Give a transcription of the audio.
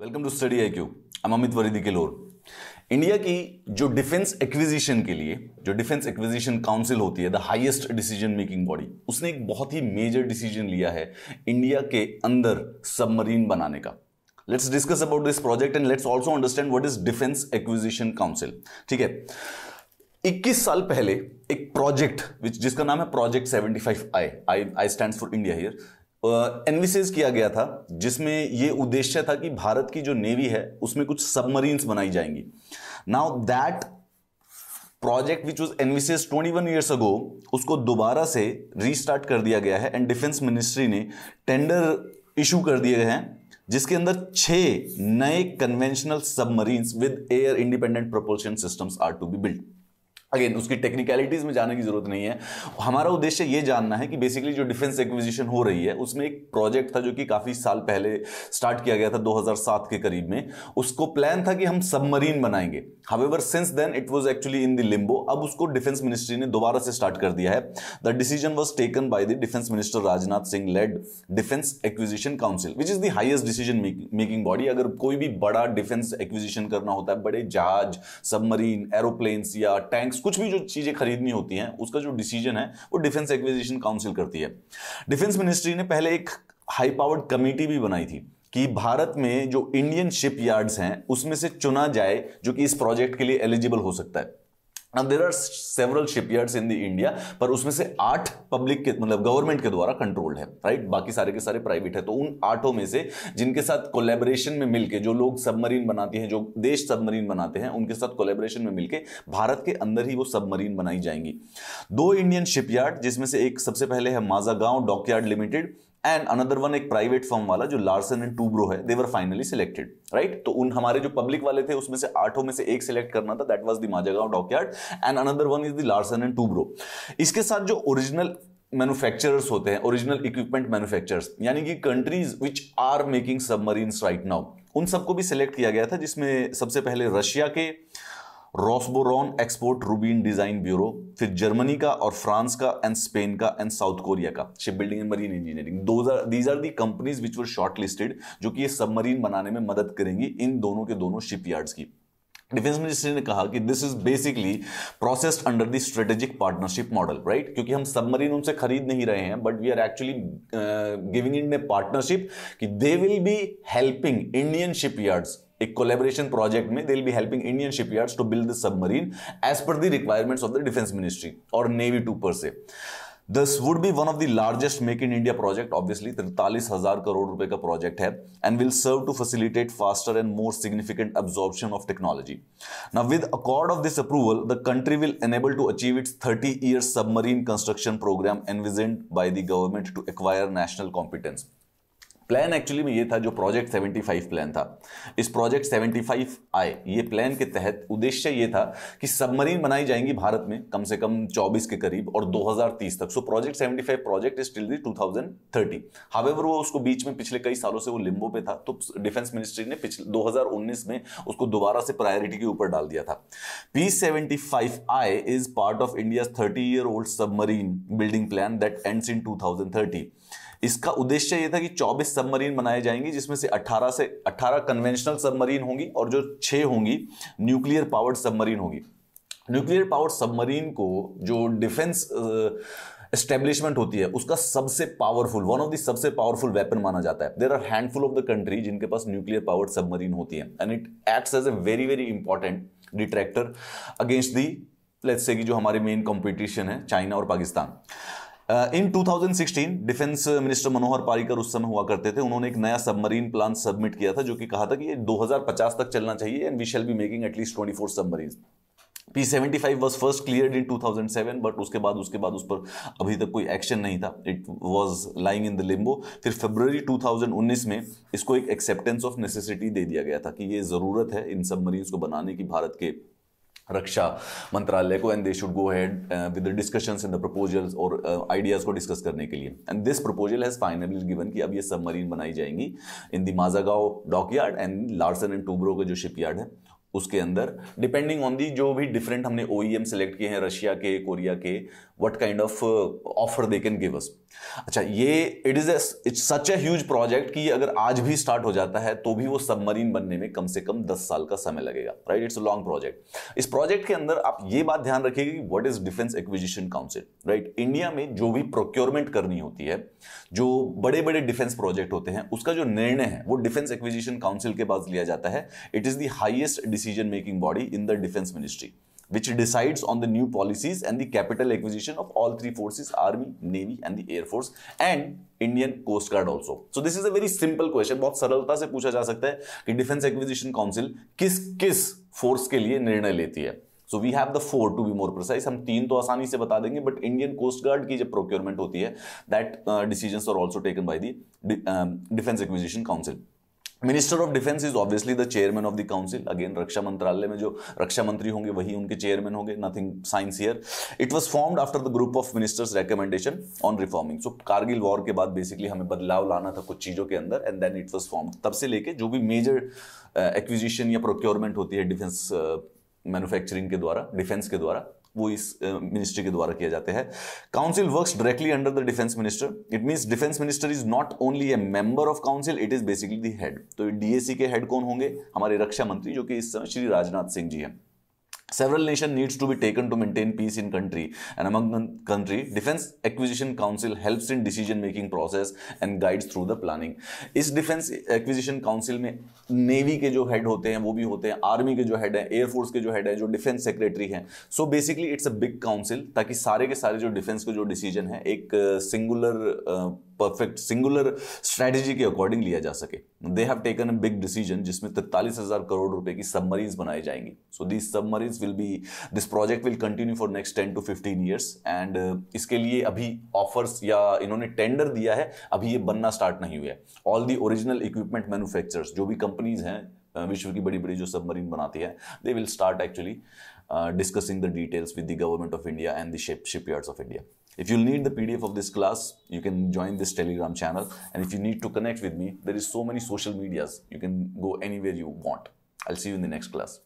Welcome to study I Q I'm Amit वरीदी के लोर इंडिया की जो डिफेंस एक्विजिशन के लिए जो डिफेंस एक्विजिशन काउंसिल होती है the highest decision making body उसने एक बहुत ही मेजर डिसीजन लिया है इंडिया के अंदर सबमरीन बनाने का let's discuss about this project and let's also understand what is defence acquisition council ठीक है 21 साल पहले एक प्रोजेक्ट जिसका नाम है project 75 I I I stand for India here analysis किया गया था जिसमें ये उद्देश्य था कि भारत की जो नेवी है उसमें कुछ सबमरीन्स बनाई जाएंगी now that project which was envisaged 21 years ago उसको दोबारा से रीस्टार्ट कर दिया गया है एंड डिफेंस मिनिस्ट्री ने टेंडर इशू कर दिए हैं जिसके अंदर छह नए conventional submarines with air independent propulsion systems are to be build again उसकी टेक्निकलिटीज़ में जाने की ज़रूरत नहीं है हमारा उद्देश्य ये जानना है कि बेसिकली जो डिफेंस एक्विजिशन हो रही है उसमें एक प्रोजेक्ट था जो कि काफ़ी साल पहले स्टार्ट किया गया था 2007 के करीब में उसको प्लान था कि हम सबमरीन बनाएंगे however since then it was actually in the limbo अब उसको डिफेंस मिनिस्ट्री ने दोबारा से स्टार्ट कर दिया है the decision was taken by the defence minister Rajnath Singh led defence acquisition council which is the highest decision making body अगर कोई भी बड़ा डिफेंस एक्विजिशन करना होता है बड़े जहाज सबमरीन एरोप्लेन्स या टैंक्स फाइनेंस कुछ भी जो चीज़ें खरीदनी होती हैं उसका जो डिसीजन है वो डिफेंस एक्विजिशन काउंसिल करती है डिफेंस मिनिस्ट्री ने पहले एक हाई पावर्ड कमेटी भी बनाई थी कि भारत में जो इंडियन शिप हैं उसमें से चुना जाए जो कि इस प्रोजेक्ट के लिए एलिजिबल हो सकता है अब there are several shipyards in the India पर उसमें से आठ पब्लिक के मतलब गवर्नमेंट के द्वारा कंट्रोल्ड है राइट right? बाकी सारे के सारे प्राइवेट है तो उन आठों में से जिनके साथ कोलेबरेशन में मिलकर जो लोग सबमरीन बनाते हैं जो देश सबमरीन बनाते हैं उनके साथ कोलेबरेशन में मिलकर भारत के अंदर ही वो सबमरीन बनाई जाएंगी दो इंडियन शिपयार्ड जिसमें से एक सबसे पहले है Mazagon dockyard limited and another one एक प्राइवेट फॉर्म वाला जो लार्सन एंड टूब्रो है they were finally selected right तो उन हमारे जो पब्लिक वाले थे उसमें से आठों में से एक सिलेक्ट करना था that was the Mazagon dockyard and another one is the Larsen and Toubro इसके साथ जो ओरिजिनल मैन्युफैक्चरर्स होते हैं ओरिजिनल इक्विपमेंट मैन्युफैक्चरर्स यानी कि countries which are making submarines right now उन सबको भी सिलेक्ट किया गया था जिसमें सबसे पहले रशिया के Rosoboronexport Rubin design bureau फिर जर्मनी का और फ्रांस का एंड स्पेन का एंड साउथ कोरिया का ship building and marine engineering these are the companies which were shortlisted listed जो कि ये सबमरीन बनाने में मदद करेंगी इन दोनों के दोनों शिपयार्ड्स की डिफेंस मिनिस्ट्री ने कहा कि this is basically processed under the strategic partnership model right क्योंकि हम सबमरीन उनसे खरीद नहीं रहे हैं but we are actually giving in a partnership कि they will be helping Indian shipyards a collaboration project may they'll be helping Indian shipyards to build the submarine as per the requirements of the defense ministry or navy to per se. This would be one of the largest make in India project obviously 43,000 crore rupee ka project hai and will serve to facilitate faster and more significant absorption of technology. Now with accord of this approval, the country will enable to achieve its 30 year submarine construction program envisioned by the government to acquire national competence. Plan actually में ये था जो project 75 plan था इस project 75 आए ये plan के तहत उद्देश्य ये था कि सबमरीन बनाई जाएंगी भारत में कम से कम 24 के करीब और 2030 तक so project 75 project is till the 2030 however वो उसको बीच में पिछले कई सालों से वो लिम्बो पे था तो डिफेंस मिनिस्ट्री ने पिछले दो में उसको दोबारा से प्रायोरिटी के ऊपर डाल दिया था P I is part of India thirty year old submarine building plan that ends in two इसका उद्देश्य यह था कि 24 सबमरीन बनाए जाएंगी जिसमें से 18 से 18 कन्वेंशनल सबमरीन होंगी और जो छः होंगी न्यूक्लियर पावर्ड सबमरीन होगी न्यूक्लियर पावर्ड सबमरीन को जो डिफेंस एस्टेब्लिशमेंट uh, होती है उसका सबसे पावरफुल वन ऑफ द सबसे पावरफुल वेपन माना जाता है there are handful of the country जिनके पास न्यूक्लियर पावर्ड सबमरीन होती है and it acts as a very very important detractor against the let's say कि जो हमारे मेन कंपटीशन है चाइना और Pakistan in uh, 2016 defence minister मनोहर पारिकर उस समय हुआ करते थे उन्होंने एक नया सबमरीन प्लान सबमिट किया था जो कि कहा था कि ये 2050 तक चलना चाहिए and we shall be making at least 24 submarine P seventy five was first clear in two thousand seven but उसके बाद उसके बाद उस पर अभी तक कोई एक्शन नहीं था it was lying in the limbo फिर फेब्रवरी टू थाउजेंड उन्नीस में इसको एक एक्सेप्टेंस ऑफ नेसेसिटी दे दिया गया था कि ये ज़रूरत है इन सबमरीन्स को बनाने की भारत के रक्षा मंत्रालय को and they should go head with the discussions in the proposals और आइडियाज़ uh, को डिस्कस करने के लिए and this proposal has finally given कि अब ये सबमरीन बनाई जाएंगी in the Mazagon dockyard and Larsen and Toubro के जो शिपयार्ड है उसके अंदर डिपेंडिंग ऑन दी जो भी डिफरेंट हमने ओ सेलेक्ट e किए हैं रशिया के कोरिया के what kind of offer they can give us अच्छा ये it is it's such a huge project कि अगर आज भी स्टार्ट हो जाता है तो भी वो सबमरीन बनने में कम से कम दस साल का समय लगेगा right it's a long project इस प्रोजेक्ट के अंदर आप ये बात ध्यान रखिएगा कि what is defence acquisition council right India में जो भी प्रोक्योरमेंट करनी होती है जो बड़े बड़े डिफेंस प्रोजेक्ट होते हैं उसका जो निर्णय है वो डिफेंस एक्विजिशन काउंसिल के पास लिया जाता है it is the highest decision decision making body in the defense ministry which decides on the new policies and the capital acquisition of all three forces army navy and the air force and Indian coast guard also so this is a very simple question बहुत सरलता से पूछा जा सकता है कि defence acquisition council किस किस फोर्स के लिए निर्णय लेती है so we have the four to be more precise हम तीन तो आसानी से बता देंगे बट इंडियन कोस्ट गार्ड की जब प्रोक्योरमेंट होती है that decision are also taken by the defence acquisition council minister of defence is obviously the chairman of the council again रक्षा मंत्रालय में जो रक्षा मंत्री होंगे वही उनके चेयरमैन होंगे nothing science here it was formed after the group of ministers recommendation on reforming so Kargil war के बाद बेसिकली हमें बदलाव लाना था कुछ चीज़ों के अंदर and then it was formed तब से लेके जो भी मेजर एक्विजिशन या प्रोक्योरमेंट होती है डिफेंस मैन्युफैक्चरिंग के द्वारा डिफेंस के द्वारा वो इस मिनिस्ट्री के द्वारा किया जाते हैं council works directly under the defence minister it means defence minister is not only a member of council it is basically head तो डीएसी के हेड कौन होंगे हमारे रक्षा मंत्री जो कि इस समय श्री राजनाथ सिंह जी हैं Several nation needs to be taken to maintain peace in country and among the country defense acquisition council helps in decision making process and guides through the planning is defense acquisition council mein navy ke jo head hote hain wo bhi hote hain army ke jo head head air force ke jo head हैं jo defense secretary हैं so basically it's a big council taki sare ke sare jo defense ke jo decision है ek singular uh, perfect singular strategy के according लिया जा सके they have taken a big decision जिसमें तैतालीस हजार करोड़ रुपए की सबमरीन्स बनाई जाएंगी so this submarines will be this project will continue for next ten to fifteen years and इसके लिए अभी ऑफर्स या इन्होंने टेंडर दिया है अभी ये बनना स्टार्ट नहीं हुआ है all the original equipment manufacturers जो भी कंपनीज हैं uh, विश्व की बड़ी बड़ी जो सबमरीन बनाती है they will start actually discussing the details with the government of India and the ship shipyards of India If you need the PDF of this class, you can join this Telegram channel. And if you need to connect with me, there is so many social medias. You can go anywhere you want. I'll see you in the next class.